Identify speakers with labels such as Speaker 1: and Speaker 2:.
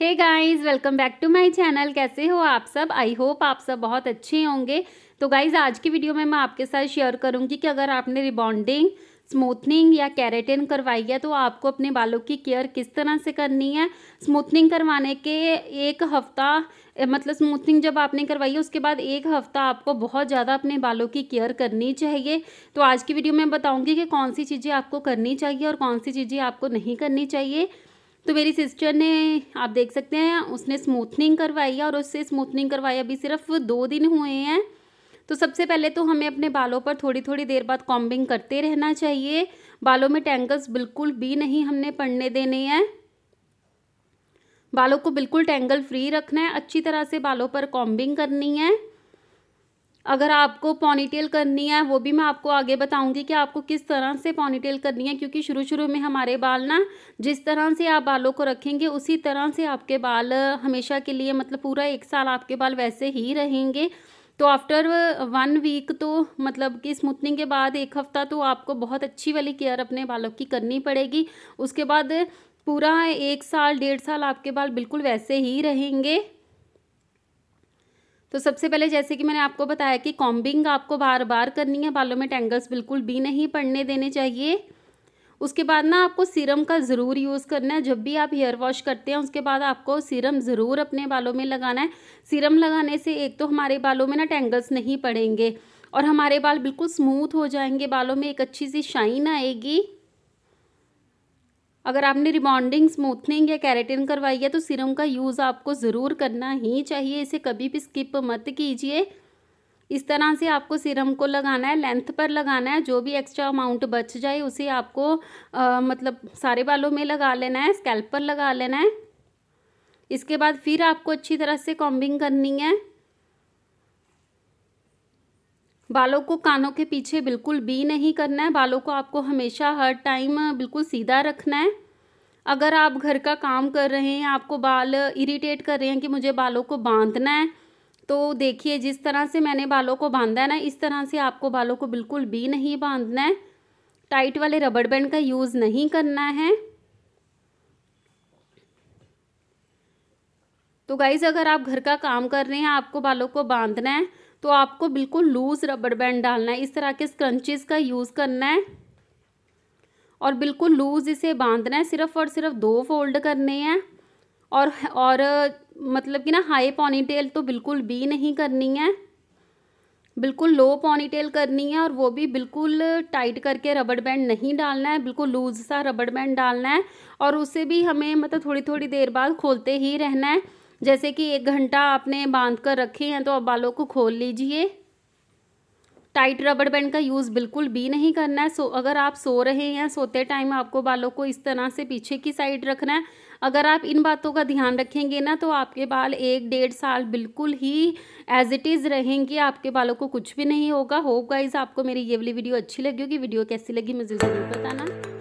Speaker 1: hey guys welcome back to my channel कैसे हो आप सब आई होप आप सब बहुत अच्छे होंगे तो गाइस आज की वीडियो में मैं आपके साथ शेयर करूंगी कि अगर आपने रिबॉन्डिंग स्मूथनिंग या कैरेटिन करवाई है तो आपको अपने बालों की केयर किस तरह से करनी है स्मूथनिंग करवाने के एक हफ्ता मतलब स्मूथनिंग जब आपने करवाई है उसके बाद एक हफ्ता आपको बहुत ज़्यादा अपने बालों की केयर करनी चाहिए तो आज की वीडियो में बताऊँगी कि कौन सी चीज़ें आपको करनी चाहिए और कौन सी चीज़ें आपको नहीं करनी चाहिए तो मेरी सिस्टर ने आप देख सकते हैं उसने स्मूथनिंग करवाई है और उससे स्मूथनिंग करवाई अभी सिर्फ दो दिन हुए हैं तो सबसे पहले तो हमें अपने बालों पर थोड़ी थोड़ी देर बाद कॉम्बिंग करते रहना चाहिए बालों में टैंगल्स बिल्कुल भी नहीं हमने पड़ने देने हैं बालों को बिल्कुल टैंगल फ्री रखना है अच्छी तरह से बालों पर कॉम्बिंग करनी है अगर आपको पॉनीटेल करनी है वो भी मैं आपको आगे बताऊंगी कि आपको किस तरह से पॉनीटेल करनी है क्योंकि शुरू शुरू में हमारे बाल ना जिस तरह से आप बालों को रखेंगे उसी तरह से आपके बाल हमेशा के लिए मतलब पूरा एक साल आपके बाल वैसे ही रहेंगे तो आफ्टर वन वीक तो मतलब कि स्मूथनिंग के बाद एक हफ़्ता तो आपको बहुत अच्छी वाली केयर अपने बालों की करनी पड़ेगी उसके बाद पूरा एक साल डेढ़ साल आपके बाल बिल्कुल वैसे ही रहेंगे तो सबसे पहले जैसे कि मैंने आपको बताया कि कॉम्बिंग आपको बार बार करनी है बालों में टेंगल्स बिल्कुल भी नहीं पड़ने देने चाहिए उसके बाद ना आपको सीरम का ज़रूर यूज़ करना है जब भी आप हेयर वॉश करते हैं उसके बाद आपको सीरम ज़रूर अपने बालों में लगाना है सीरम लगाने से एक तो हमारे बालों में ना टेंगल्स नहीं पड़ेंगे और हमारे बाल बिल्कुल स्मूथ हो जाएंगे बालों में एक अच्छी सी शाइन आएगी अगर आपने रिबॉन्डिंग स्मूथनिंग या कैरेटिन करवाई है तो सीरम का यूज़ आपको ज़रूर करना ही चाहिए इसे कभी भी स्किप मत कीजिए इस तरह से आपको सीरम को लगाना है लेंथ पर लगाना है जो भी एक्स्ट्रा अमाउंट बच जाए उसे आपको आ, मतलब सारे बालों में लगा लेना है स्कैल्प पर लगा लेना है इसके बाद फिर आपको अच्छी तरह से कॉम्बिंग करनी है बालों को कानों के पीछे बिल्कुल बी नहीं करना है बालों को आपको हमेशा हर टाइम बिल्कुल सीधा रखना है अगर आप घर का काम कर रहे हैं आपको बाल इरिटेट कर रहे हैं कि मुझे बालों को बांधना है तो देखिए जिस तरह से मैंने बालों को बांधा है ना इस तरह से आपको बालों को बिल्कुल भी नहीं बांधना है टाइट वाले रबड़ बैंड का यूज़ नहीं करना है तो गाइज़ अगर आप घर का काम कर रहे हैं आपको बालों को बांधना है तो आपको बिल्कुल लूज़ रबड़ बैंड डालना है इस तरह के स्क्रंचेस का यूज़ करना है और बिल्कुल लूज़ इसे बांधना है सिर्फ और सिर्फ दो फोल्ड करने हैं और और मतलब कि ना हाई पॉनी टेल तो बिल्कुल भी नहीं करनी है बिल्कुल लो पॉनी टेल करनी है और वो भी बिल्कुल टाइट करके रबड़ बैंड नहीं डालना है बिल्कुल लूज सा रबड़ बैंड डालना है और उसे भी हमें मतलब थोड़ी थोड़ी देर बाद खोलते ही रहना है जैसे कि एक घंटा आपने बांध कर रखे हैं तो अब बालों को खोल लीजिए टाइट रबड़ बैंड का यूज़ बिल्कुल भी नहीं करना है सो अगर आप सो रहे हैं सोते टाइम आपको बालों को इस तरह से पीछे की साइड रखना है अगर आप इन बातों का ध्यान रखेंगे ना तो आपके बाल एक डेढ़ साल बिल्कुल ही एज इट इज़ रहेंगे आपके बालों को कुछ भी नहीं होगा होप गाइज आपको मेरी ये वाली वीडियो अच्छी लगी होगी वीडियो कैसी लगी मुझे ज़रूर बताना